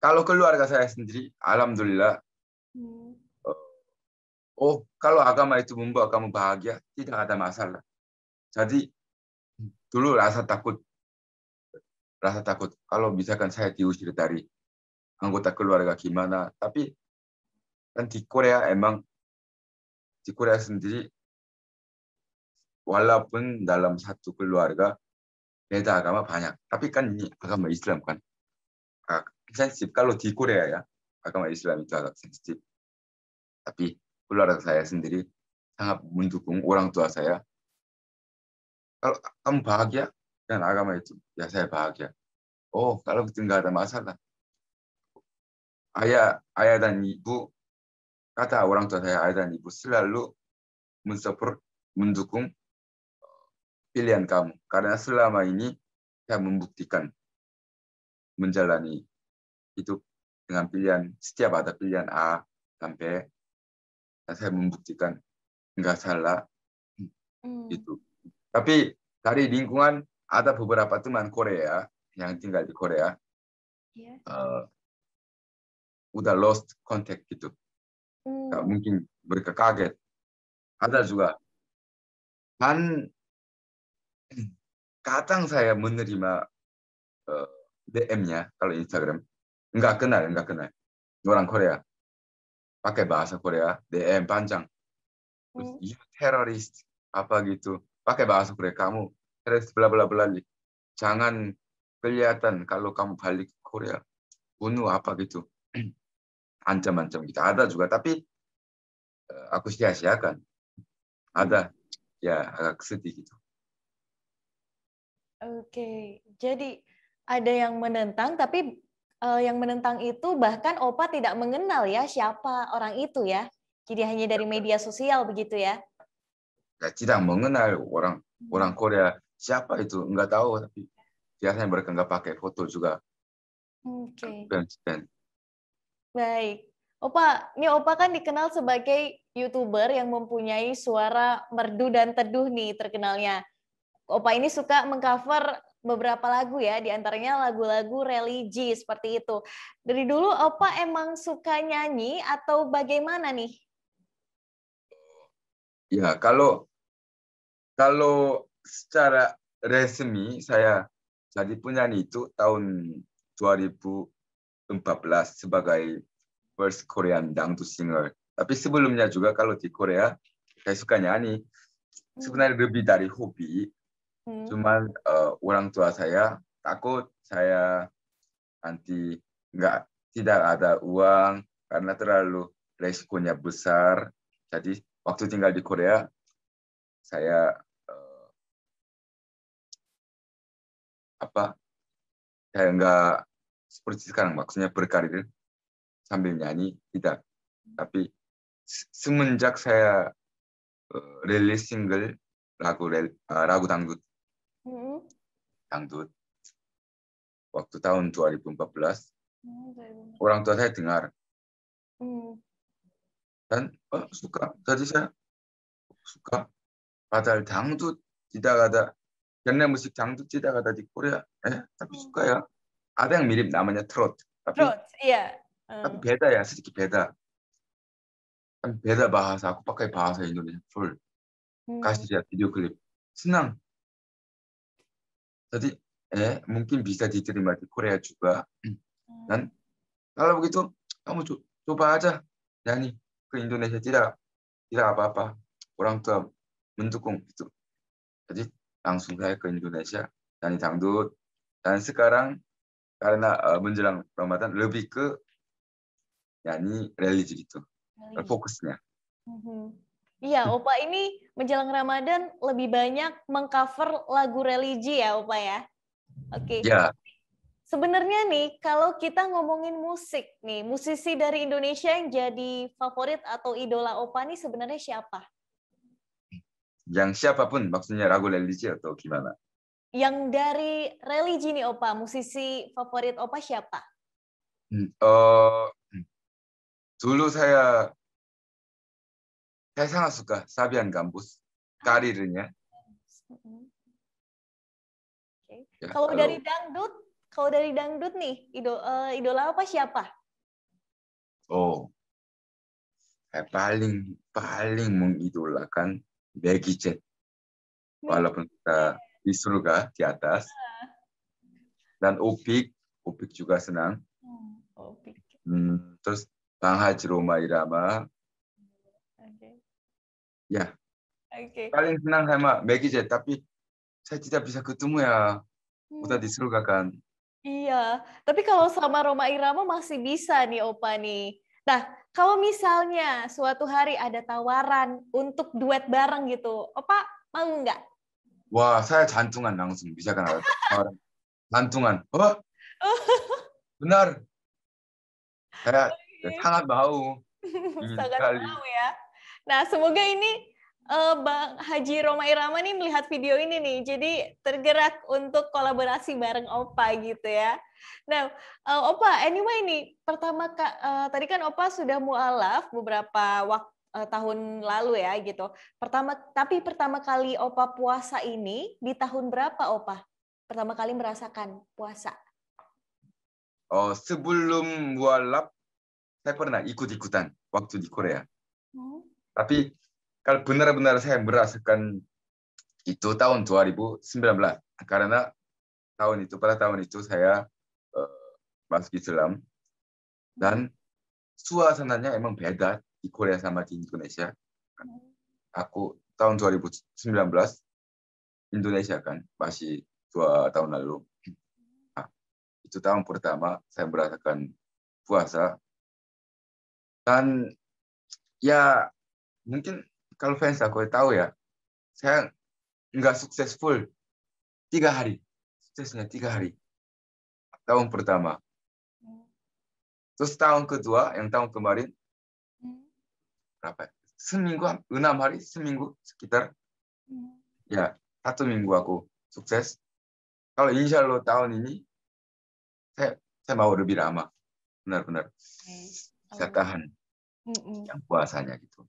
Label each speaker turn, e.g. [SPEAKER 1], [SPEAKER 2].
[SPEAKER 1] kalau keluarga saya sendiri, alhamdulillah. Hmm. Oh, kalau agama itu membuat kamu bahagia, tidak ada masalah. Jadi dulu rasa takut, rasa takut. Kalau misalkan saya diusir dari anggota keluarga gimana? Tapi kan di Korea emang di Korea sendiri, walaupun dalam satu keluarga beda agama banyak, tapi kan ini agama Islam kan sensitif kalau di Korea ya agama Islam itu agak sensitif. Tapi keluarga saya sendiri sangat mendukung orang tua saya. Kalau kamu bahagia dan agama itu, ya saya bahagia. Oh, kalau itu nggak ada masalah. Ayah, ayah dan ibu, kata orang tua saya, ayah dan ibu selalu mensupport, mendukung eh, pilihan kamu. Karena selama ini saya membuktikan menjalani itu dengan pilihan setiap ada pilihan A sampai saya membuktikan nggak salah hmm. itu. Tapi dari lingkungan ada beberapa teman Korea yang tinggal di Korea yeah. Iya. uh, udah lost contact gitu. Hmm. Nah, mungkin mereka kaget. Ada juga kan kadang saya menerima uh, eh, DM-nya kalau Instagram Enggak kenal, enggak ya, kenal. Orang Korea. Pakai bahasa Korea, DM panjang. Terus, hmm. you terrorist, apa gitu. Pakai bahasa Korea, kamu terus bla bla bla. Jangan kelihatan kalau kamu balik Korea. Bunuh apa gitu. Ancam-ancam gitu. Ada juga, tapi eh, aku sia-siakan. Ada, ya agak sedih gitu.
[SPEAKER 2] Oke, okay. jadi ada yang menentang tapi uh, yang menentang itu bahkan Opa tidak mengenal ya siapa orang itu ya. Jadi hanya dari media sosial begitu ya.
[SPEAKER 1] ya tidak mengenal orang hmm. orang Korea siapa itu nggak tahu tapi biasanya mereka nggak pakai foto juga. Oke. Okay.
[SPEAKER 2] Baik. Opa, ini Opa kan dikenal sebagai YouTuber yang mempunyai suara merdu dan teduh nih terkenalnya. Opa ini suka mengcover beberapa lagu ya, diantaranya lagu-lagu religi seperti itu. Dari dulu apa emang suka nyanyi atau bagaimana nih?
[SPEAKER 1] Ya, kalau kalau secara resmi saya jadi penyanyi itu tahun 2014 sebagai first Korean dangdut singer. Tapi sebelumnya juga kalau di Korea saya suka nyanyi. Hmm. Sebenarnya lebih dari hobi, Hmm. Cuman uh, orang tua saya takut saya nanti nggak tidak ada uang karena terlalu resikonya besar. Jadi waktu tinggal di Korea saya uh, apa saya nggak seperti sekarang maksudnya berkarir sambil nyanyi tidak tapi semenjak saya uh, rilis single lagu uh, lagu dangdut h dangdut waktu tahun 2014 hmm, orang tua saya dengar hmm. dan oh, suka jadi saya suka padahal dangdut 지나가다 옛날 무식 장도 찌다가다 di Korea eh tapi suka ya ada yang mirip namanya trot
[SPEAKER 2] tapi trot iya tapi
[SPEAKER 1] beda ya sedikit beda beda bahasa aku pakai bahasa Indonesia full kasih lihat video klip senang Jadi eh, mungkin bisa diterima di Korea juga. Hmm. Dan kalau begitu kamu coba aja nyanyi ke Indonesia tidak tidak apa-apa orang tua mendukung itu, Jadi langsung saya ke Indonesia yani dangdut dan sekarang karena eh, menjelang Ramadan lebih ke nyanyi religi itu,
[SPEAKER 2] religi. fokusnya. Mm-hmm. Iya, Opa ini menjelang Ramadan lebih banyak mengcover lagu religi ya, Opa ya. Oke. Okay. Ya. Sebenarnya nih, kalau kita ngomongin musik nih, musisi dari Indonesia yang jadi favorit atau idola Opa nih sebenarnya siapa?
[SPEAKER 1] Yang siapapun, maksudnya lagu religi atau gimana?
[SPEAKER 2] Yang dari religi nih, Opa, musisi favorit Opa siapa?
[SPEAKER 1] Hmm, uh, dulu saya saya sangat suka Sabian Gambus karirnya. Okay. Ya, kalau dari
[SPEAKER 2] dangdut, kalau dari dangdut nih, uh, idola apa siapa?
[SPEAKER 1] Oh, saya paling paling mengidolakan Becky Chat. Walaupun kita di surga di atas. Ah. Dan Opik, Opik juga senang. Hmm, hmm terus Bang Haji Roma Irama, Ya.
[SPEAKER 2] Oke. Okay. Paling
[SPEAKER 1] senang sama Megije, tapi saya tidak bisa ketemu ya. Hmm. Udah disuruh kan.
[SPEAKER 2] Iya, tapi kalau sama Roma Irama masih bisa nih Opa nih. Nah, kalau misalnya suatu hari ada tawaran untuk duet bareng gitu, Opa mau nggak?
[SPEAKER 1] Wah, saya jantungan langsung bisa kan tawaran. jantungan. Oh, benar. Saya sangat mau.
[SPEAKER 2] Hmm, sangat mau ya. Nah, semoga ini uh, Bang Haji Roma Irama nih melihat video ini nih, jadi tergerak untuk kolaborasi bareng Opa gitu ya. Nah, uh, Opa, anyway nih, pertama uh, tadi kan Opa sudah mualaf beberapa waktu tahun lalu ya gitu. Pertama, tapi pertama kali Opa puasa ini di tahun berapa Opa? Pertama kali merasakan puasa?
[SPEAKER 1] Oh, sebelum mualaf saya pernah ikut-ikutan waktu di Korea. Oh. Tapi kalau benar-benar saya merasakan itu tahun 2019 karena tahun itu pada tahun itu saya uh, masuk Islam dan suasananya emang beda di Korea sama di Indonesia. Aku tahun 2019 Indonesia kan masih dua tahun lalu. Nah, itu tahun pertama saya merasakan puasa dan ya mungkin kalau fans aku tahu ya, saya nggak successful tiga hari, suksesnya tiga hari tahun pertama. Terus tahun kedua yang tahun kemarin berapa? Ya? Seminggu enam hari, seminggu sekitar ya satu minggu aku sukses. Kalau insya Allah tahun ini saya saya mau lebih lama benar-benar saya tahan yang puasanya gitu